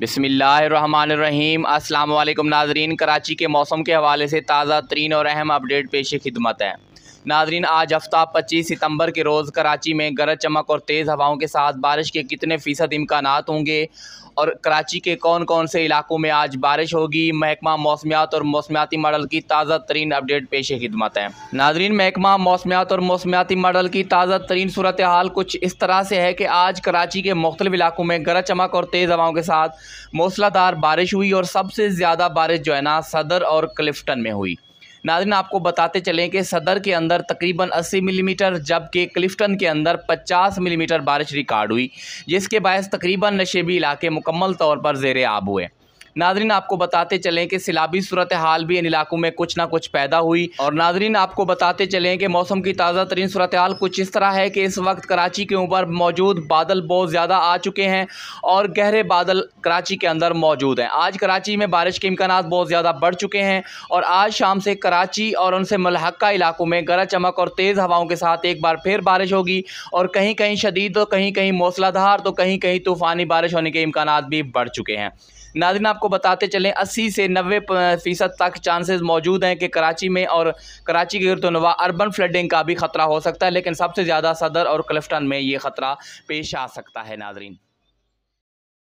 बिसमीम् अल्लाम नाजरीन कराची के मौसम के हवाले से ताज़ा तरीन और अहम अपडेट पेश खिदमत है नाजरीन आज हफ्ता पच्चीस सितंबर के रोज़ कराची में गरज चमक और तेज़ हवाओं के साथ बारिश के कितने फ़ीसद इम्कान होंगे और कराची के कौन कौन से इलाकों में आज बारिश होगी महकमा मौसमियात और मौसमियाती मॉडल की ताज़ा तरीन अपडेट पेश खिदमत है नाजरीन महकमा मौसमियात और मौसमियाती मॉडल की ताज़ा तरीन सूरत हाल कुछ इस तरह से है कि आज कराची के मुख्तलिफ इलाकों में गरज चमक और तेज़ हवाओं के साथ मौसलाधार बारिश हुई और सबसे ज़्यादा बारिश जो है ना सदर और क्लिफ्टन में हुई नाजन आपको बताते चलें कि सदर के अंदर तकरीबन 80 मिलीमीटर जबकि क्लिफ्टन के अंदर 50 मिलीमीटर बारिश रिकॉर्ड हुई जिसके बायस तकरीबन नशेबी इलाके मुकम्मल तौर पर जेर आब हुए नाजरीन आपको बताते चलें कि सिलाबी सूरत हाल भी इन इलाकों में कुछ ना कुछ पैदा हुई और नाजरीन आपको बताते चलें कि मौसम की ताज़ा तरीन सूरत हाल कुछ इस तरह है कि इस वक्त कराची के ऊपर मौजूद बादल बहुत ज़्यादा आ चुके हैं और गहरे बादल कराची के अंदर मौजूद हैं आज कराची में बारिश के इम्कान बहुत ज़्यादा बढ़ चुके हैं और आज शाम से कराची और उनसे मलहक्का इलाकों में गरज चमक और तेज़ हवाओं के साथ एक बार फिर बारिश होगी और कहीं कहीं शदीद तो कहीं कहीं मौसलाधार तो कहीं कहीं तूफ़ानी बारिश होने के इम्कान भी बढ़ चुके हैं नाजिन आप आपको बताते चलें 80 से 90 फ़ीसद तक चांसेस मौजूद हैं कि कराची में और कराची के गिरतनवा अर्बन फ्लडिंग का भी ख़तरा हो सकता है लेकिन सबसे ज़्यादा सदर और क्लिफ्टन में ये ख़तरा पेश आ सकता है नाजरीन